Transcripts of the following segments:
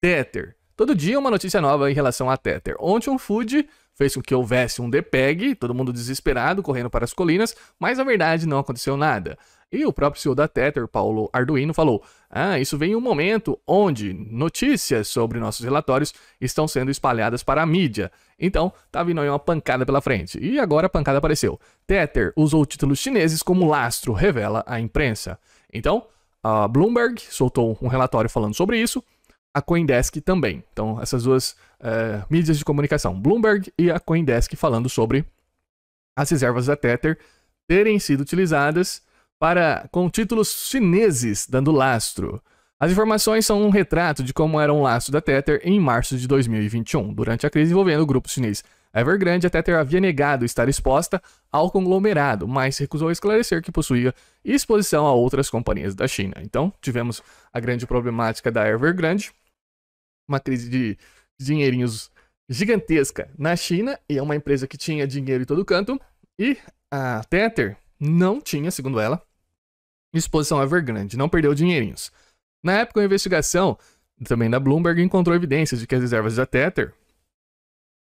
Tether. Todo dia uma notícia nova em relação a Tether. Ontem um Food fez com que houvesse um DPEG, todo mundo desesperado, correndo para as colinas, mas na verdade não aconteceu nada. E o próprio CEO da Tether, Paulo Arduino, falou: Ah, isso vem em um momento onde notícias sobre nossos relatórios estão sendo espalhadas para a mídia. Então, tá vindo aí uma pancada pela frente. E agora a pancada apareceu. Tether usou títulos chineses como lastro, revela a imprensa. Então, a Bloomberg soltou um relatório falando sobre isso a Coindesk também. Então, essas duas é, mídias de comunicação, Bloomberg e a Coindesk, falando sobre as reservas da Tether terem sido utilizadas para com títulos chineses dando lastro. As informações são um retrato de como era um laço da Tether em março de 2021. Durante a crise envolvendo o grupo chinês Evergrande, a Tether havia negado estar exposta ao conglomerado, mas recusou esclarecer que possuía exposição a outras companhias da China. Então, tivemos a grande problemática da Evergrande, uma crise de dinheirinhos gigantesca na China, e é uma empresa que tinha dinheiro em todo canto, e a Tether não tinha, segundo ela, exposição a Evergrande, não perdeu dinheirinhos. Na época, uma investigação também da Bloomberg encontrou evidências de que as reservas da Tether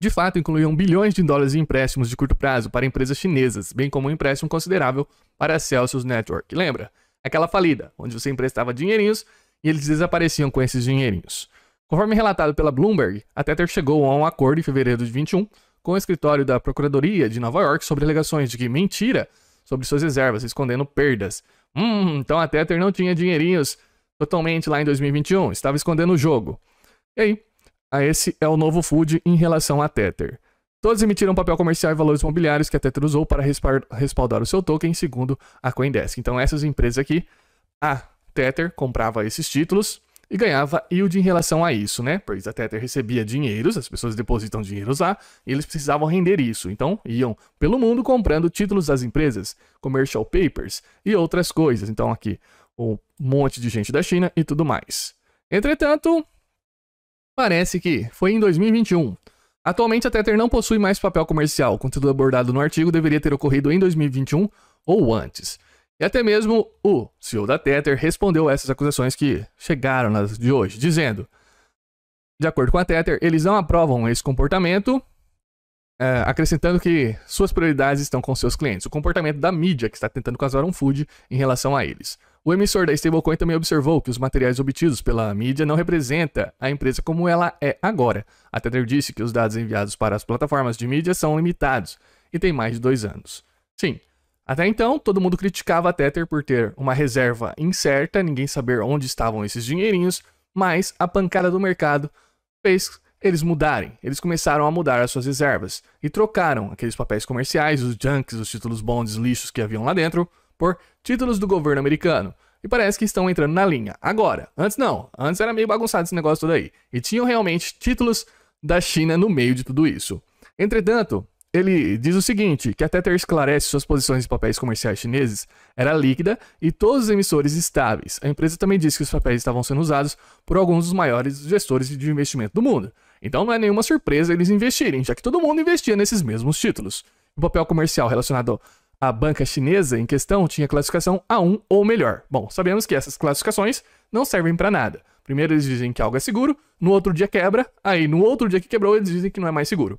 de fato incluíam bilhões de dólares em empréstimos de curto prazo para empresas chinesas, bem como um empréstimo considerável para a Celsius Network. Lembra? Aquela falida, onde você emprestava dinheirinhos e eles desapareciam com esses dinheirinhos. Conforme relatado pela Bloomberg, a Tether chegou a um acordo em fevereiro de 21 com o escritório da Procuradoria de Nova York sobre alegações de que mentira sobre suas reservas, escondendo perdas. Hum, então a Tether não tinha dinheirinhos totalmente lá em 2021, estava escondendo o jogo. E aí, esse é o novo food em relação à Tether. Todos emitiram papel comercial e valores imobiliários que a Tether usou para respaldar o seu token, segundo a Coindesk. Então, essas empresas aqui, a Tether comprava esses títulos e ganhava yield em relação a isso, né? Pois a Tether recebia dinheiros, as pessoas depositam dinheiros lá e eles precisavam render isso. Então, iam pelo mundo comprando títulos das empresas, commercial papers e outras coisas. Então, aqui, um monte de gente da China e tudo mais. Entretanto, parece que foi em 2021. Atualmente, a Tether não possui mais papel comercial. O conteúdo abordado no artigo deveria ter ocorrido em 2021 ou antes. E até mesmo o CEO da Tether respondeu essas acusações que chegaram nas de hoje, dizendo: de acordo com a Tether, eles não aprovam esse comportamento, é, acrescentando que suas prioridades estão com seus clientes, o comportamento da mídia que está tentando causar um food em relação a eles. O emissor da stablecoin também observou que os materiais obtidos pela mídia não representam a empresa como ela é agora. A Tether disse que os dados enviados para as plataformas de mídia são limitados e tem mais de dois anos. Sim, até então, todo mundo criticava a Tether por ter uma reserva incerta, ninguém saber onde estavam esses dinheirinhos, mas a pancada do mercado fez eles mudarem. Eles começaram a mudar as suas reservas e trocaram aqueles papéis comerciais, os junks, os títulos bonds, lixos que haviam lá dentro, por títulos do governo americano. E parece que estão entrando na linha. Agora, antes não, antes era meio bagunçado esse negócio todo aí. E tinham realmente títulos da China no meio de tudo isso. Entretanto, ele diz o seguinte: que a Tether esclarece suas posições em papéis comerciais chineses era líquida e todos os emissores estáveis. A empresa também disse que os papéis estavam sendo usados por alguns dos maiores gestores de investimento do mundo. Então não é nenhuma surpresa eles investirem, já que todo mundo investia nesses mesmos títulos. O papel comercial relacionado à banca chinesa em questão tinha classificação A1 ou melhor. Bom, sabemos que essas classificações não servem para nada. Primeiro eles dizem que algo é seguro, no outro dia quebra, aí no outro dia que quebrou eles dizem que não é mais seguro.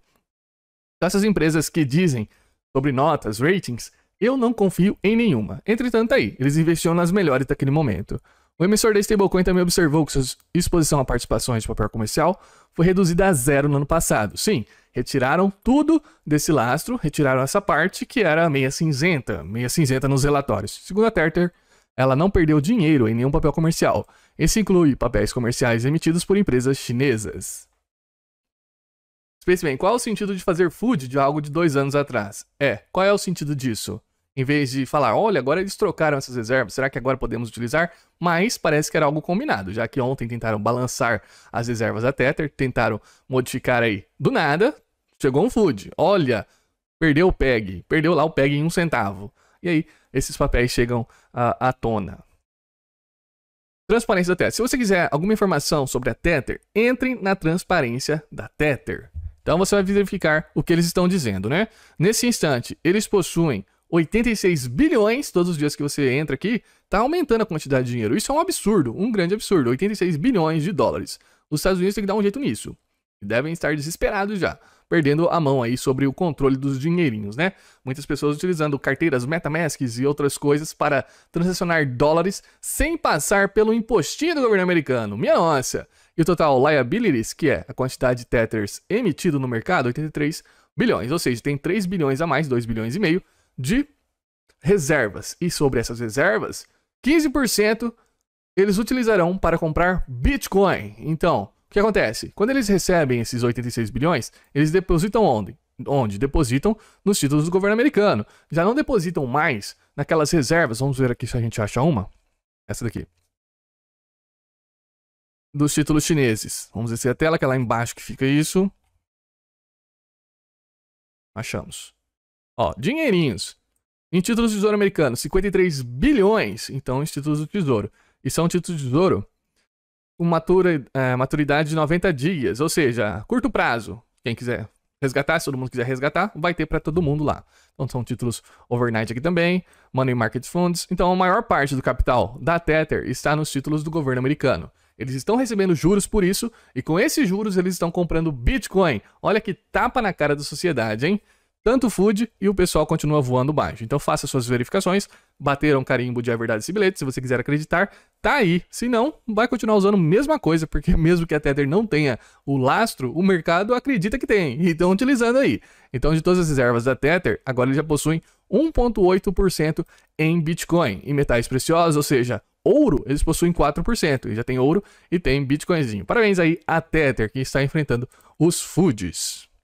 Então, essas empresas que dizem sobre notas, ratings, eu não confio em nenhuma. Entretanto, tá aí, eles investiam nas melhores daquele momento. O emissor da stablecoin também observou que sua exposição a participações de papel comercial foi reduzida a zero no ano passado. Sim, retiraram tudo desse lastro, retiraram essa parte que era meia cinzenta, meia cinzenta nos relatórios. Segundo a Terter, ela não perdeu dinheiro em nenhum papel comercial. Esse inclui papéis comerciais emitidos por empresas chinesas. Spaceman, qual é o sentido de fazer food de algo de dois anos atrás? É, qual é o sentido disso? Em vez de falar, olha, agora eles trocaram essas reservas, será que agora podemos utilizar? Mas parece que era algo combinado, já que ontem tentaram balançar as reservas da Tether, tentaram modificar aí. Do nada, chegou um food. Olha, perdeu o PEG, perdeu lá o PEG em um centavo. E aí, esses papéis chegam uh, à tona. Transparência da Tether. Se você quiser alguma informação sobre a Tether, entre na transparência da Tether. Então você vai verificar o que eles estão dizendo, né? Nesse instante, eles possuem 86 bilhões todos os dias que você entra aqui, tá aumentando a quantidade de dinheiro. Isso é um absurdo, um grande absurdo. 86 bilhões de dólares. Os Estados Unidos têm que dar um jeito nisso. Devem estar desesperados já, perdendo a mão aí sobre o controle dos dinheirinhos, né? Muitas pessoas utilizando carteiras Metamasks e outras coisas para transacionar dólares sem passar pelo impostinho do governo americano. Minha nossa! E o total liabilities, que é a quantidade de Tethers emitido no mercado, 83 bilhões. Ou seja, tem 3 bilhões a mais, 2 bilhões e meio, de reservas. E sobre essas reservas, 15% eles utilizarão para comprar Bitcoin. Então, o que acontece? Quando eles recebem esses 86 bilhões, eles depositam onde? Onde? Depositam nos títulos do governo americano. Já não depositam mais naquelas reservas. Vamos ver aqui se a gente acha uma. Essa daqui dos títulos chineses. Vamos descer a tela, que é lá embaixo que fica isso. Achamos. Ó, dinheirinhos. Em títulos do Tesouro americano, 53 bilhões, então, em títulos do Tesouro. E são títulos de Tesouro com matura, é, maturidade de 90 dias, ou seja, curto prazo. Quem quiser resgatar, se todo mundo quiser resgatar, vai ter para todo mundo lá. Então são títulos overnight aqui também, money market funds. Então a maior parte do capital da Tether está nos títulos do governo americano. Eles estão recebendo juros por isso, e com esses juros eles estão comprando Bitcoin. Olha que tapa na cara da sociedade, hein? Tanto food e o pessoal continua voando baixo. Então faça suas verificações, bateram carimbo de a verdade esse bilhete, se você quiser acreditar, tá aí. Se não, vai continuar usando a mesma coisa, porque mesmo que a Tether não tenha o lastro, o mercado acredita que tem, e estão utilizando aí. Então de todas as reservas da Tether, agora eles já possuem 1,8% em Bitcoin, e metais preciosos, ou seja, ouro, eles possuem 4%. E já tem ouro e tem Bitcoinzinho. Parabéns aí a Tether, que está enfrentando os Foods.